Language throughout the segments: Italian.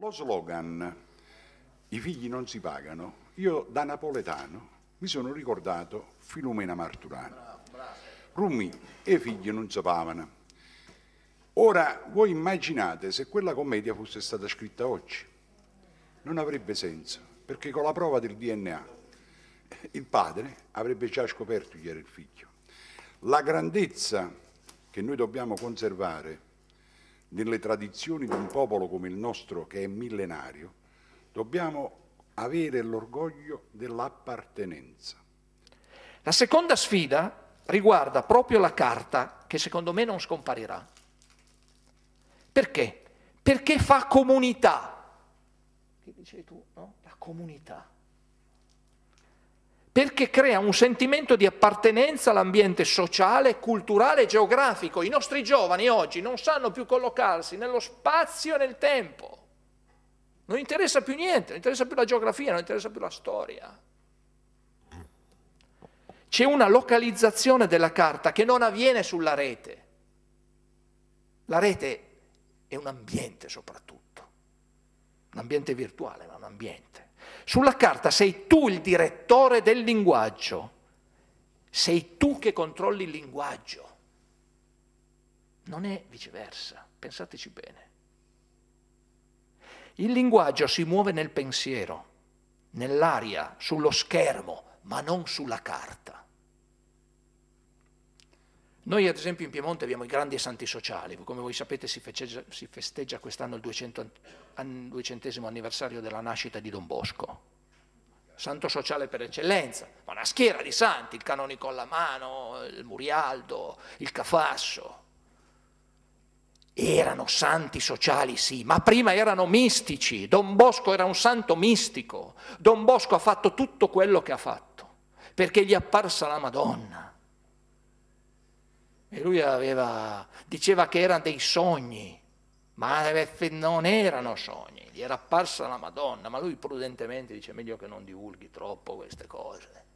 Lo slogan i figli non si pagano, io da napoletano mi sono ricordato Filomena Marturano. Rumi e i figli non si pagano. Ora voi immaginate se quella commedia fosse stata scritta oggi. Non avrebbe senso, perché con la prova del DNA il padre avrebbe già scoperto chi era il figlio. La grandezza che noi dobbiamo conservare nelle tradizioni di un popolo come il nostro che è millenario, dobbiamo avere l'orgoglio dell'appartenenza. La seconda sfida riguarda proprio la carta, che secondo me non scomparirà. Perché? Perché fa comunità. Che dicevi tu, no? La comunità perché crea un sentimento di appartenenza all'ambiente sociale, culturale e geografico. I nostri giovani oggi non sanno più collocarsi nello spazio e nel tempo. Non interessa più niente, non interessa più la geografia, non interessa più la storia. C'è una localizzazione della carta che non avviene sulla rete. La rete è un ambiente soprattutto, un ambiente virtuale, ma un ambiente. Sulla carta sei tu il direttore del linguaggio, sei tu che controlli il linguaggio. Non è viceversa, pensateci bene. Il linguaggio si muove nel pensiero, nell'aria, sullo schermo, ma non sulla carta. Noi ad esempio in Piemonte abbiamo i grandi santi sociali, come voi sapete si, fece, si festeggia quest'anno il 200, 200 anniversario della nascita di Don Bosco, santo sociale per eccellenza, ma una schiera di santi, il canonico alla mano, il Murialdo, il Cafasso. Erano santi sociali, sì, ma prima erano mistici. Don Bosco era un santo mistico. Don Bosco ha fatto tutto quello che ha fatto, perché gli è apparsa la Madonna. E lui aveva, diceva che erano dei sogni, ma non erano sogni, gli era apparsa la Madonna, ma lui prudentemente dice meglio che non divulghi troppo queste cose.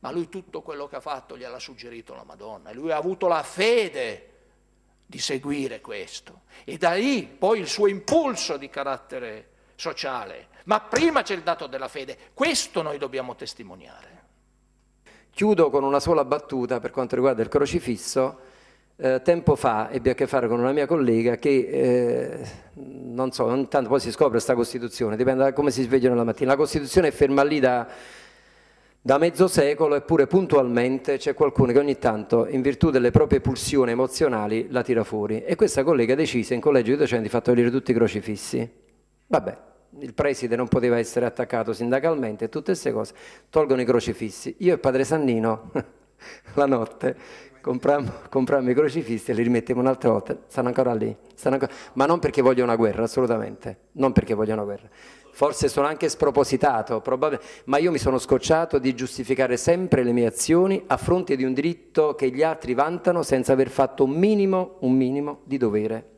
Ma lui tutto quello che ha fatto gliel'ha suggerito la Madonna e lui ha avuto la fede di seguire questo. E da lì poi il suo impulso di carattere sociale. Ma prima c'è il dato della fede, questo noi dobbiamo testimoniare. Chiudo con una sola battuta per quanto riguarda il crocifisso. Eh, tempo fa ebbe a che fare con una mia collega che, eh, non so, ogni tanto poi si scopre questa Costituzione, dipende da come si svegliano la mattina. La Costituzione è ferma lì da, da mezzo secolo, eppure puntualmente c'è qualcuno che ogni tanto, in virtù delle proprie pulsioni emozionali, la tira fuori. E questa collega decise in collegio di docenti di far togliere tutti i crocifissi. Vabbè, il preside non poteva essere attaccato sindacalmente, tutte queste cose, tolgono i crocifissi. Io e padre Sannino la notte comprammo, comprammo i crocifissi e li rimettiamo un'altra volta, stanno ancora lì, stanno ancora... ma non perché voglio una guerra, assolutamente, non perché voglio una guerra. Forse sono anche spropositato, ma io mi sono scocciato di giustificare sempre le mie azioni a fronte di un diritto che gli altri vantano senza aver fatto un minimo, un minimo di dovere